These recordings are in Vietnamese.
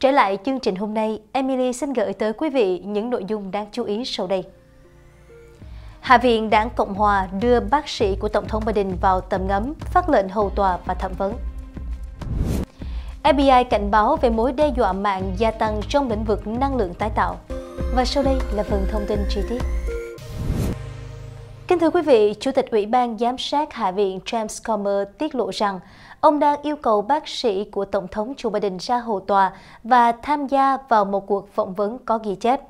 Trở lại chương trình hôm nay, Emily xin gửi tới quý vị những nội dung đáng chú ý sau đây. Hạ viện đảng Cộng Hòa đưa bác sĩ của Tổng thống Biden vào tầm ngắm, phát lệnh hầu tòa và thẩm vấn. FBI cảnh báo về mối đe dọa mạng gia tăng trong lĩnh vực năng lượng tái tạo. Và sau đây là phần thông tin chi tiết. Kính thưa quý vị, Chủ tịch Ủy ban Giám sát Hạ viện James Comer tiết lộ rằng ông đang yêu cầu bác sĩ của Tổng thống Joe Biden ra hầu tòa và tham gia vào một cuộc phỏng vấn có ghi chép.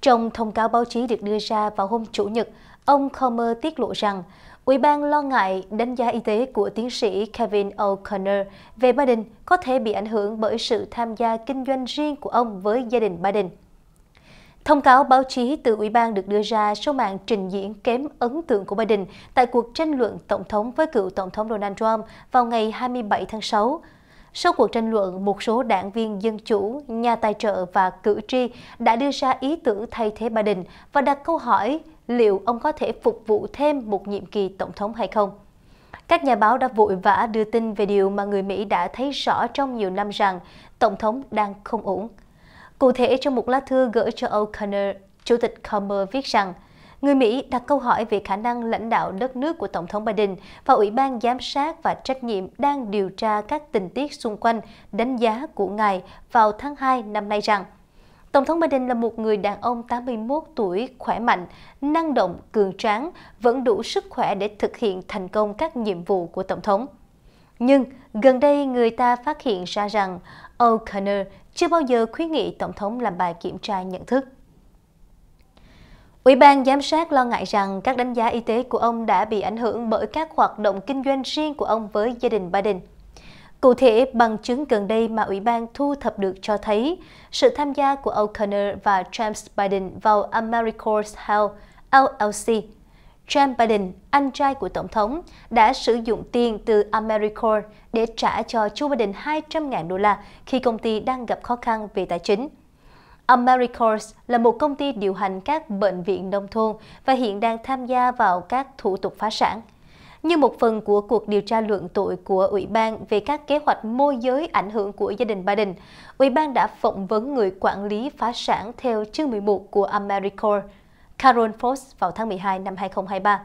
Trong thông cáo báo chí được đưa ra vào hôm Chủ nhật, ông Comer tiết lộ rằng Ủy ban lo ngại đánh giá y tế của tiến sĩ Kevin O'Connor về Biden có thể bị ảnh hưởng bởi sự tham gia kinh doanh riêng của ông với gia đình Biden. Thông cáo báo chí từ Ủy ban được đưa ra sau màn trình diễn kém ấn tượng của Biden tại cuộc tranh luận Tổng thống với cựu Tổng thống Donald Trump vào ngày 27 tháng 6. Sau cuộc tranh luận, một số đảng viên Dân Chủ, nhà tài trợ và cử tri đã đưa ra ý tưởng thay thế Biden và đặt câu hỏi liệu ông có thể phục vụ thêm một nhiệm kỳ Tổng thống hay không. Các nhà báo đã vội vã đưa tin về điều mà người Mỹ đã thấy rõ trong nhiều năm rằng Tổng thống đang không ổn. Cụ thể, trong một lá thư gửi cho O'Connor, Chủ tịch Comer viết rằng, người Mỹ đặt câu hỏi về khả năng lãnh đạo đất nước của Tổng thống Biden và Ủy ban Giám sát và Trách nhiệm đang điều tra các tình tiết xung quanh đánh giá của ngài vào tháng 2 năm nay rằng Tổng thống Biden là một người đàn ông 81 tuổi, khỏe mạnh, năng động, cường tráng, vẫn đủ sức khỏe để thực hiện thành công các nhiệm vụ của Tổng thống. Nhưng gần đây người ta phát hiện ra rằng O'Connor chưa bao giờ khuyến nghị Tổng thống làm bài kiểm tra nhận thức. Ủy ban giám sát lo ngại rằng các đánh giá y tế của ông đã bị ảnh hưởng bởi các hoạt động kinh doanh riêng của ông với gia đình Biden. Cụ thể, bằng chứng gần đây mà Ủy ban thu thập được cho thấy sự tham gia của O'Connor và James Biden vào AmeriCorps Health LLC Joe Biden, anh trai của Tổng thống, đã sử dụng tiền từ AmeriCorps để trả cho Joe Biden 200.000 đô la khi công ty đang gặp khó khăn về tài chính. AmeriCorps là một công ty điều hành các bệnh viện nông thôn và hiện đang tham gia vào các thủ tục phá sản. Như một phần của cuộc điều tra luận tội của Ủy ban về các kế hoạch môi giới ảnh hưởng của gia đình Biden, Ủy ban đã phỏng vấn người quản lý phá sản theo chương 11 của AmeriCorps. Carol Post vào tháng 12 năm 2023.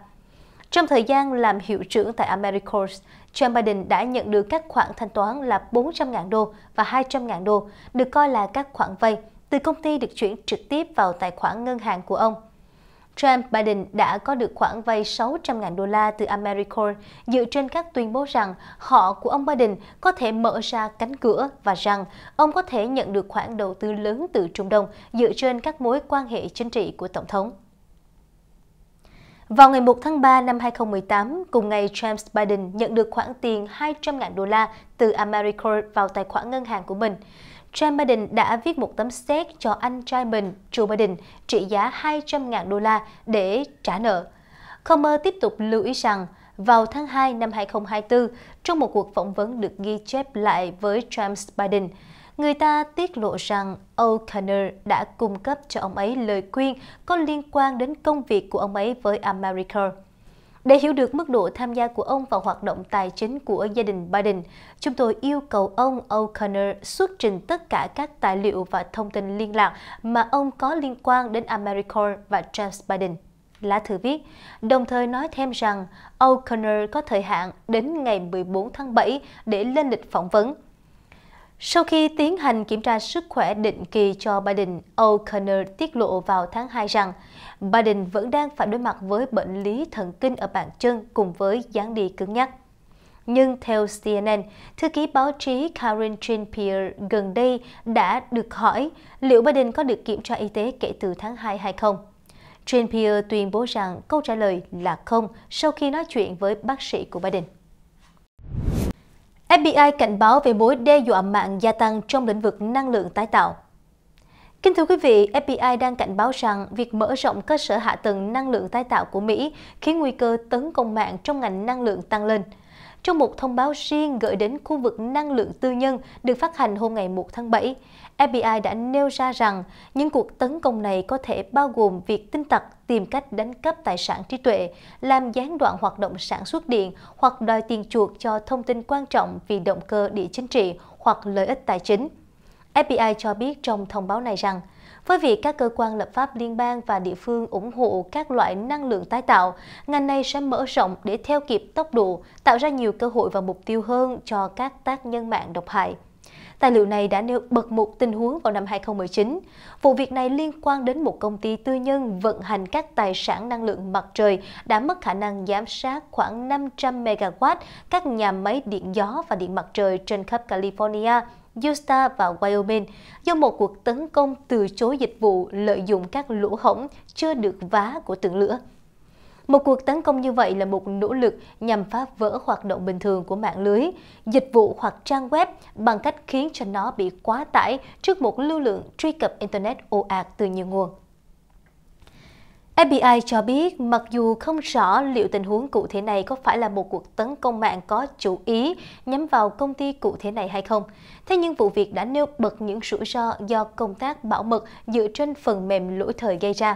Trong thời gian làm hiệu trưởng tại AmeriCorps, Joe Biden đã nhận được các khoản thanh toán là 400.000 đô và 200.000 đô, được coi là các khoản vay từ công ty được chuyển trực tiếp vào tài khoản ngân hàng của ông. Trump Biden đã có được khoản vay 600.000 đô la từ AmeriCorps dựa trên các tuyên bố rằng họ của ông Biden có thể mở ra cánh cửa và rằng ông có thể nhận được khoản đầu tư lớn từ Trung Đông dựa trên các mối quan hệ chính trị của Tổng thống. Vào ngày 1 tháng 3 năm 2018, cùng ngày James Biden nhận được khoản tiền 200.000 đô la từ AmeriCorps vào tài khoản ngân hàng của mình. James Biden đã viết một tấm séc cho anh trai mình, Joe Biden, trị giá 200.000 đô la để trả nợ. Comer tiếp tục lưu ý rằng, vào tháng 2 năm 2024, trong một cuộc phỏng vấn được ghi chép lại với James Biden, người ta tiết lộ rằng O'Connor đã cung cấp cho ông ấy lời khuyên có liên quan đến công việc của ông ấy với America. Để hiểu được mức độ tham gia của ông vào hoạt động tài chính của gia đình Biden, chúng tôi yêu cầu ông O'Connor xuất trình tất cả các tài liệu và thông tin liên lạc mà ông có liên quan đến AmeriCorps và James Biden. Lá thư viết, đồng thời nói thêm rằng O'Connor có thời hạn đến ngày 14 tháng 7 để lên lịch phỏng vấn. Sau khi tiến hành kiểm tra sức khỏe định kỳ cho Biden, O'Connor tiết lộ vào tháng 2 rằng Biden vẫn đang phải đối mặt với bệnh lý thần kinh ở bàn chân cùng với dáng đi cứng nhắc. Nhưng theo CNN, thư ký báo chí Karen Jean-Pierre gần đây đã được hỏi liệu Biden có được kiểm tra y tế kể từ tháng 2 hay không. Jean-Pierre tuyên bố rằng câu trả lời là không sau khi nói chuyện với bác sĩ của Biden. FBI cảnh báo về mối đe dọa mạng gia tăng trong lĩnh vực năng lượng tái tạo. Kính thưa quý vị, FBI đang cảnh báo rằng việc mở rộng cơ sở hạ tầng năng lượng tái tạo của Mỹ khiến nguy cơ tấn công mạng trong ngành năng lượng tăng lên. Trong một thông báo riêng gửi đến khu vực năng lượng tư nhân được phát hành hôm ngày 1 tháng 7, FBI đã nêu ra rằng những cuộc tấn công này có thể bao gồm việc tin tặc tìm cách đánh cắp tài sản trí tuệ, làm gián đoạn hoạt động sản xuất điện hoặc đòi tiền chuộc cho thông tin quan trọng vì động cơ địa chính trị hoặc lợi ích tài chính. FBI cho biết trong thông báo này rằng, với việc các cơ quan lập pháp liên bang và địa phương ủng hộ các loại năng lượng tái tạo, ngành này sẽ mở rộng để theo kịp tốc độ, tạo ra nhiều cơ hội và mục tiêu hơn cho các tác nhân mạng độc hại. Tài liệu này đã nêu bật một tình huống vào năm 2019. Vụ việc này liên quan đến một công ty tư nhân vận hành các tài sản năng lượng mặt trời đã mất khả năng giám sát khoảng 500 MW các nhà máy điện gió và điện mặt trời trên khắp California Utah và Wyoming do một cuộc tấn công từ chối dịch vụ lợi dụng các lỗ hổng chưa được vá của tường lửa. Một cuộc tấn công như vậy là một nỗ lực nhằm phá vỡ hoạt động bình thường của mạng lưới, dịch vụ hoặc trang web bằng cách khiến cho nó bị quá tải trước một lưu lượng truy cập Internet ồ ạt từ nhiều nguồn. FBI cho biết mặc dù không rõ liệu tình huống cụ thể này có phải là một cuộc tấn công mạng có chủ ý nhắm vào công ty cụ thể này hay không, thế nhưng vụ việc đã nêu bật những rủi ro do công tác bảo mật dựa trên phần mềm lỗi thời gây ra.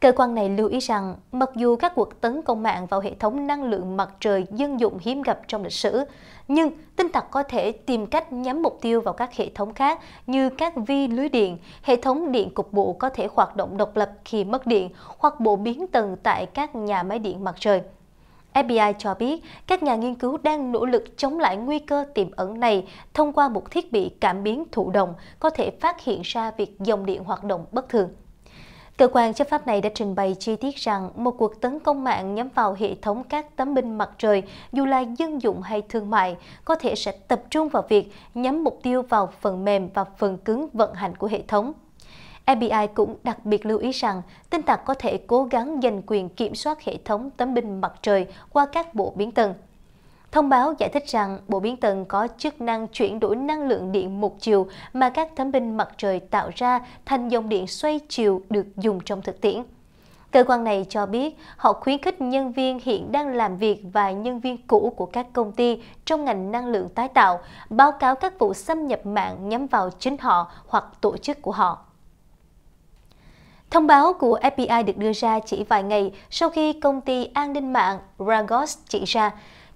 Cơ quan này lưu ý rằng, mặc dù các cuộc tấn công mạng vào hệ thống năng lượng mặt trời dân dụng hiếm gặp trong lịch sử, nhưng tin tặc có thể tìm cách nhắm mục tiêu vào các hệ thống khác như các vi lưới điện, hệ thống điện cục bộ có thể hoạt động độc lập khi mất điện hoặc bộ biến tần tại các nhà máy điện mặt trời. FBI cho biết các nhà nghiên cứu đang nỗ lực chống lại nguy cơ tiềm ẩn này thông qua một thiết bị cảm biến thụ động có thể phát hiện ra việc dòng điện hoạt động bất thường. Cơ quan chấp pháp này đã trình bày chi tiết rằng một cuộc tấn công mạng nhắm vào hệ thống các tấm pin mặt trời, dù là dân dụng hay thương mại, có thể sẽ tập trung vào việc nhắm mục tiêu vào phần mềm và phần cứng vận hành của hệ thống. FBI cũng đặc biệt lưu ý rằng tin tặc có thể cố gắng giành quyền kiểm soát hệ thống tấm pin mặt trời qua các bộ biến tần. Thông báo giải thích rằng bộ biến tần có chức năng chuyển đổi năng lượng điện một chiều mà các tấm pin mặt trời tạo ra thành dòng điện xoay chiều được dùng trong thực tiễn. Cơ quan này cho biết họ khuyến khích nhân viên hiện đang làm việc và nhân viên cũ của các công ty trong ngành năng lượng tái tạo báo cáo các vụ xâm nhập mạng nhắm vào chính họ hoặc tổ chức của họ. Thông báo của FBI được đưa ra chỉ vài ngày sau khi công ty an ninh mạng Ragos chỉ ra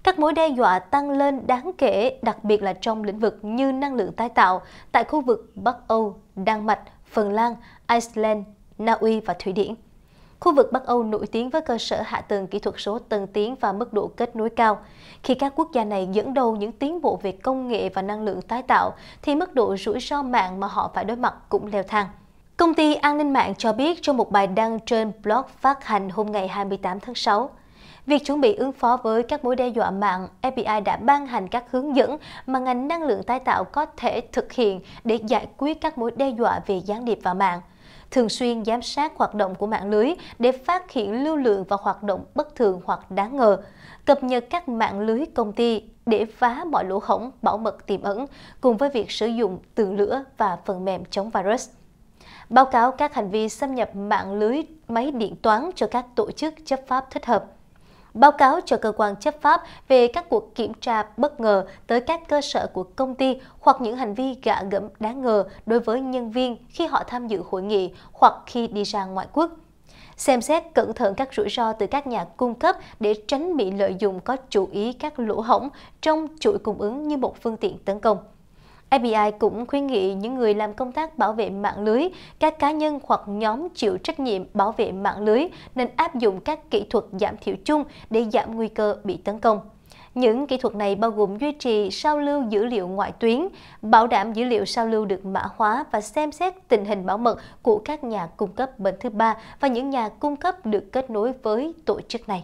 các mối đe dọa tăng lên đáng kể, đặc biệt là trong lĩnh vực như năng lượng tái tạo tại khu vực Bắc Âu, Đan Mạch, Phần Lan, Iceland, Na Uy và Thụy Điển. Khu vực Bắc Âu nổi tiếng với cơ sở hạ tầng kỹ thuật số tân tiến và mức độ kết nối cao. Khi các quốc gia này dẫn đầu những tiến bộ về công nghệ và năng lượng tái tạo, thì mức độ rủi ro mạng mà họ phải đối mặt cũng leo thang. Công ty an ninh mạng cho biết trong một bài đăng trên blog phát hành hôm ngày 28 tháng 6, Việc chuẩn bị ứng phó với các mối đe dọa mạng, FBI đã ban hành các hướng dẫn mà ngành năng lượng tái tạo có thể thực hiện để giải quyết các mối đe dọa về gián điệp vào mạng thường xuyên giám sát hoạt động của mạng lưới để phát hiện lưu lượng và hoạt động bất thường hoặc đáng ngờ, cập nhật các mạng lưới công ty để phá mọi lỗ hổng bảo mật tiềm ẩn cùng với việc sử dụng tường lửa và phần mềm chống virus. Báo cáo các hành vi xâm nhập mạng lưới máy điện toán cho các tổ chức chấp pháp thích hợp báo cáo cho cơ quan chấp pháp về các cuộc kiểm tra bất ngờ tới các cơ sở của công ty hoặc những hành vi gạ gẫm đáng ngờ đối với nhân viên khi họ tham dự hội nghị hoặc khi đi ra ngoại quốc xem xét cẩn thận các rủi ro từ các nhà cung cấp để tránh bị lợi dụng có chủ ý các lỗ hổng trong chuỗi cung ứng như một phương tiện tấn công. FBI cũng khuyến nghị những người làm công tác bảo vệ mạng lưới, các cá nhân hoặc nhóm chịu trách nhiệm bảo vệ mạng lưới nên áp dụng các kỹ thuật giảm thiểu chung để giảm nguy cơ bị tấn công. Những kỹ thuật này bao gồm duy trì sao lưu dữ liệu ngoại tuyến, bảo đảm dữ liệu sao lưu được mã hóa và xem xét tình hình bảo mật của các nhà cung cấp bên thứ ba và những nhà cung cấp được kết nối với tổ chức này.